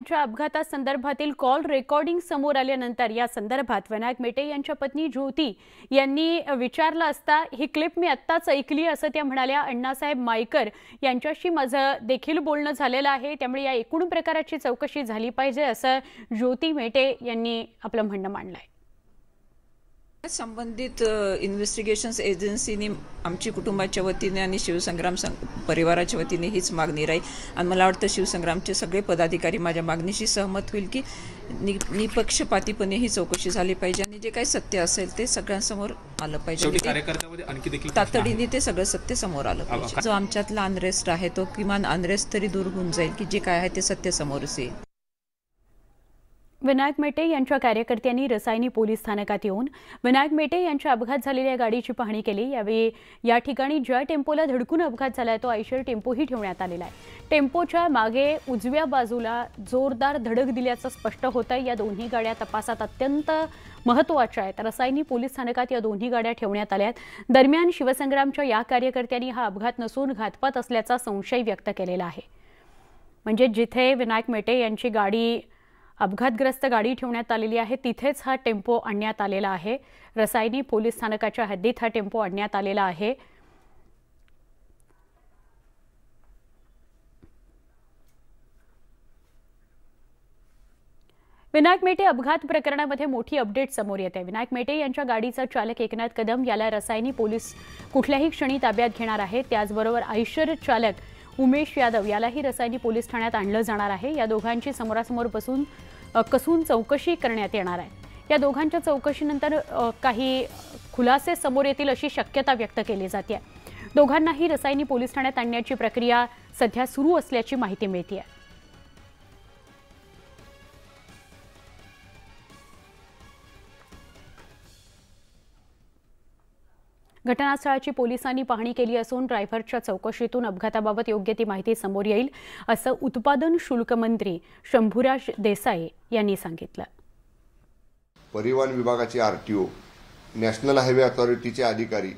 अपघाता अपघातासंदर्भातील call recording समोर आल्यानंतर या संदर्भात विनायक मेटे यांच्या पत्नी ज्योती यांनी विचारलं असता ही क्लिप मी आत्ताच ऐकली असं त्या म्हणाल्या अण्णासाहेब मायकर यांच्याशी माझं देखील बोलणं झालेलं आहे त्यामुळे या एकूण प्रकाराची चौकशी झाली पाहिजे असं ज्योती मेटे यांनी आपलं म्हणणं मांडलं संबंधित इन्व्हेस्टिगेशन एजन्सीने आमची कुटुंबाच्या वतीने आणि शिवसंग्राम परिवाराच्या वतीने हीच मागणी राहील आणि मला वाटतं शिवसंग्रामचे सगळे पदाधिकारी माझ्या मागणीशी सहमत होईल की नि निपक्षपातीपणे ही चौकशी झाली पाहिजे आणि जे काही सत्य असेल ते सगळ्यांसमोर आलं पाहिजे म्हणजे तातडीने ते सगळं सत्य समोर आलं पाहिजे जो आमच्यातला अनरेस्ट आहे तो किमान अनरेस्ट तरी दूर होऊन जाईल की जे काय आहे ते सत्य समोरच येईल विनायक मेटे यांच्या कार्यकर्त्यांनी रसायनी पोलीस स्थानकात येऊन विनायक मेटे यांच्या अपघात झालेल्या गाडीची पाहणी केली यावेळी या ठिकाणी ज्या टेम्पोला धडकून अपघात झाला तो आयशर टेम्पोही ठेवण्यात आलेला आहे टेम्पोच्या मागे उजव्या बाजूला जोरदार धडक दिल्याचं स्पष्ट होतं या दोन्ही गाड्या तपासात अत्यंत महत्त्वाच्या आहेत रसायनी पोलीस स्थानकात या दोन्ही गाड्या ठेवण्यात आल्या आहेत दरम्यान शिवसंग्रामच्या या कार्यकर्त्यांनी हा अपघात नसून घातपात असल्याचा संशय व्यक्त केलेला आहे म्हणजे जिथे विनायक मेटे यांची गाडी अपघातग्रस्त गाडी ठेवण्यात आलेली आहे तिथेच हा टेम्पो आणण्यात आलेला आहे रसायनी पोलीस स्थानकाच्या हद्दीत हा टेम्पो आणण्यात आलेला आहे विनायक मेटे अपघात प्रकरणामध्ये मोठी अपडेट समोर येते विनायक मेटे यांच्या गाडीचा चालक एकनाथ कदम याला रसायनी पोलीस कुठल्याही क्षणी ताब्यात घेणार आहे त्याचबरोबर आयुष्य चालक उमेश यादव यालाही रसायनी पोलीस ठाण्यात आणलं जाणार आहे या दोघांची समोरासमोर बसून कसून चौकशी करण्यात येणार आहे या दोघांच्या चौकशीनंतर काही खुलासे समोर येतील अशी शक्यता व्यक्त केली जाते दोघांनाही रसायनी पोलीस ठाण्यात आणण्याची प्रक्रिया सध्या सुरू असल्याची माहिती मिळते आहे घटनास्थळाची पोलिसांनी पाहणी केली असून ड्रायव्हरच्या चौकशीतून अपघाताबाबत योग्य ती माहिती समोर येईल असं उत्पादन शुल्क मंत्री शंभुराज देसाई यांनी सांगितलं परिवहन विभागाचे आर नॅशनल हायवे अथॉरिटीचे अधिकारी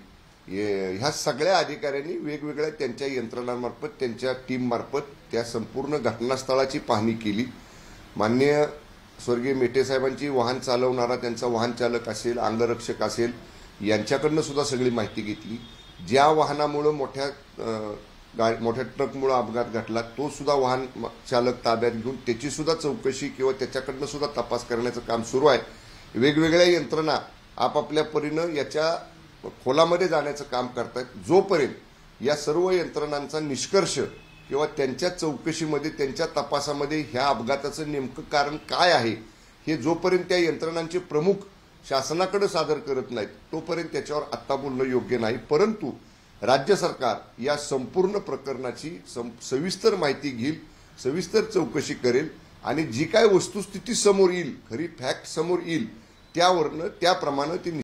ह्या सगळ्या अधिकाऱ्यांनी वेगवेगळ्या त्यांच्या यंत्रणांमार्फत त्यांच्या टीममार्फत त्या संपूर्ण घटनास्थळाची पाहणी केली मान्य स्वर्गीय साहेबांची वाहन चालवणारा त्यांचा वाहन चालक असेल अंगरक्षक असेल यांच्याकडनं सुद्धा सगळी माहिती घेतली ज्या वाहनामुळं मोठ्या गा मोठ्या ट्रकमुळं अपघात घडला तो सुद्धा वाहन चालक ताब्यात घेऊन त्याची सुद्धा चौकशी किंवा त्याच्याकडनं सुद्धा तपास करण्याचं काम सुरू आहे वेगवेगळ्या यंत्रणा आपापल्या परीनं याच्या खोलामध्ये जाण्याचं काम करत आहेत जोपर्यंत या सर्व यंत्रणांचा निष्कर्ष किंवा त्यांच्या चौकशीमध्ये त्यांच्या तपासामध्ये ह्या अपघाताचं नेमकं कारण काय आहे हे जोपर्यंत त्या यंत्रणांचे प्रमुख शासनाकडे सादर करत नाहीत तोपर्यंत त्याच्यावर आत्ता बोलणं योग्य नाही परंतु राज्य सरकार या संपूर्ण प्रकरणाची सविस्तर माहिती घेईल सविस्तर चौकशी करेल आणि जी काय वस्तुस्थिती समोर येईल खरी फॅक्ट समोर येईल त्यावरनं त्याप्रमाणे ती